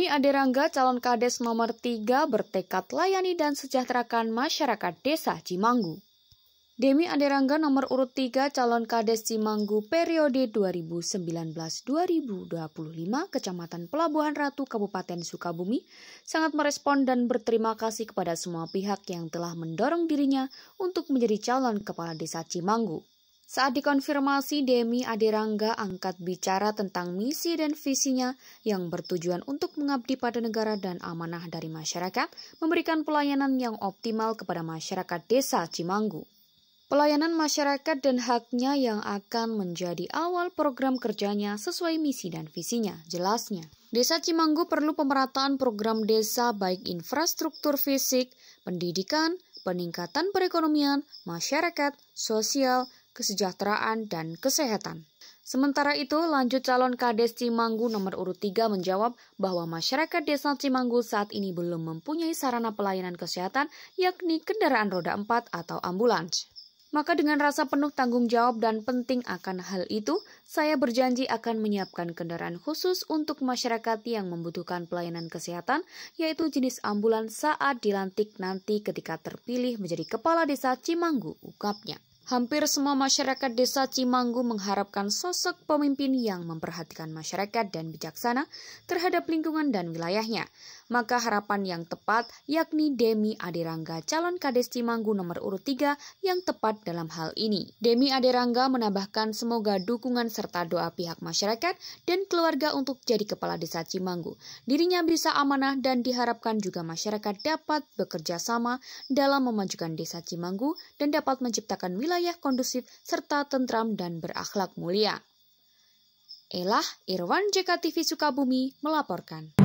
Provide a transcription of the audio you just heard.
Demi Aderangga, calon kades nomor 3, bertekad layani dan sejahterakan masyarakat desa Cimanggu. Demi Aderangga nomor urut 3, calon kades Cimanggu periode 2019-2025, Kecamatan Pelabuhan Ratu, Kabupaten Sukabumi, sangat merespon dan berterima kasih kepada semua pihak yang telah mendorong dirinya untuk menjadi calon kepala desa Cimanggu. Saat dikonfirmasi, Demi Adirangga angkat bicara tentang misi dan visinya yang bertujuan untuk mengabdi pada negara dan amanah dari masyarakat, memberikan pelayanan yang optimal kepada masyarakat desa Cimanggu. Pelayanan masyarakat dan haknya yang akan menjadi awal program kerjanya sesuai misi dan visinya, jelasnya. Desa Cimanggu perlu pemerataan program desa baik infrastruktur fisik, pendidikan, peningkatan perekonomian, masyarakat, sosial, kesejahteraan, dan kesehatan. Sementara itu, lanjut calon Kades Cimanggu nomor urut 3 menjawab bahwa masyarakat desa Cimanggu saat ini belum mempunyai sarana pelayanan kesehatan yakni kendaraan roda 4 atau ambulans. Maka dengan rasa penuh tanggung jawab dan penting akan hal itu, saya berjanji akan menyiapkan kendaraan khusus untuk masyarakat yang membutuhkan pelayanan kesehatan, yaitu jenis ambulans saat dilantik nanti ketika terpilih menjadi kepala desa Cimanggu, ungkapnya. Hampir semua masyarakat desa Cimanggu mengharapkan sosok pemimpin yang memperhatikan masyarakat dan bijaksana terhadap lingkungan dan wilayahnya. Maka harapan yang tepat yakni Demi Adirangga calon kades Cimanggu nomor urut 3 yang tepat dalam hal ini. Demi Adirangga menambahkan semoga dukungan serta doa pihak masyarakat dan keluarga untuk jadi kepala desa Cimanggu. Dirinya bisa amanah dan diharapkan juga masyarakat dapat bekerja sama dalam memajukan desa Cimanggu dan dapat menciptakan wilayah wilayah kondusif serta tentram dan berakhlak mulia. Elah Irwan JKTV Sukabumi melaporkan.